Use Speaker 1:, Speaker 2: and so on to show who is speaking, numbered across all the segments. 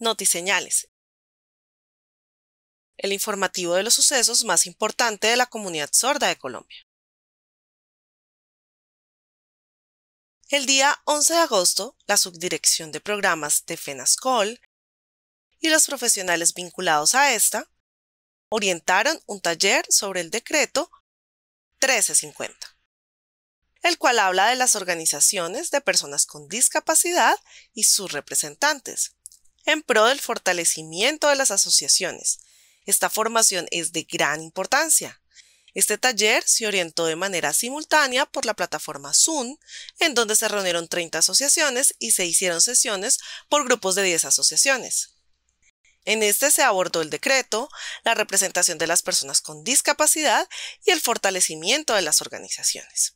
Speaker 1: Notiseñales. El informativo de los sucesos más importante de la comunidad sorda de Colombia.
Speaker 2: El día 11 de agosto, la Subdirección de Programas de FENASCOL y los profesionales vinculados a esta orientaron un taller sobre el decreto 1350, el cual habla de las organizaciones de personas con discapacidad y sus representantes, en pro del fortalecimiento de las asociaciones. Esta formación es de gran importancia. Este taller se orientó de manera simultánea por la plataforma Zoom, en donde se reunieron 30 asociaciones y se hicieron sesiones por grupos de 10 asociaciones. En este se abordó el decreto, la representación de las personas con discapacidad y el fortalecimiento de las organizaciones.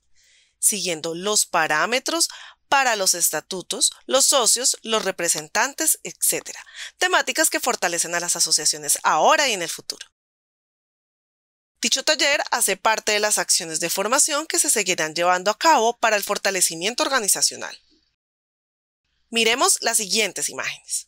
Speaker 2: Siguiendo los parámetros para los estatutos, los socios, los representantes, etc. Temáticas que fortalecen a las asociaciones ahora y en el futuro. Dicho taller hace parte de las acciones de formación que se seguirán llevando
Speaker 1: a cabo para el fortalecimiento organizacional. Miremos las siguientes
Speaker 3: imágenes.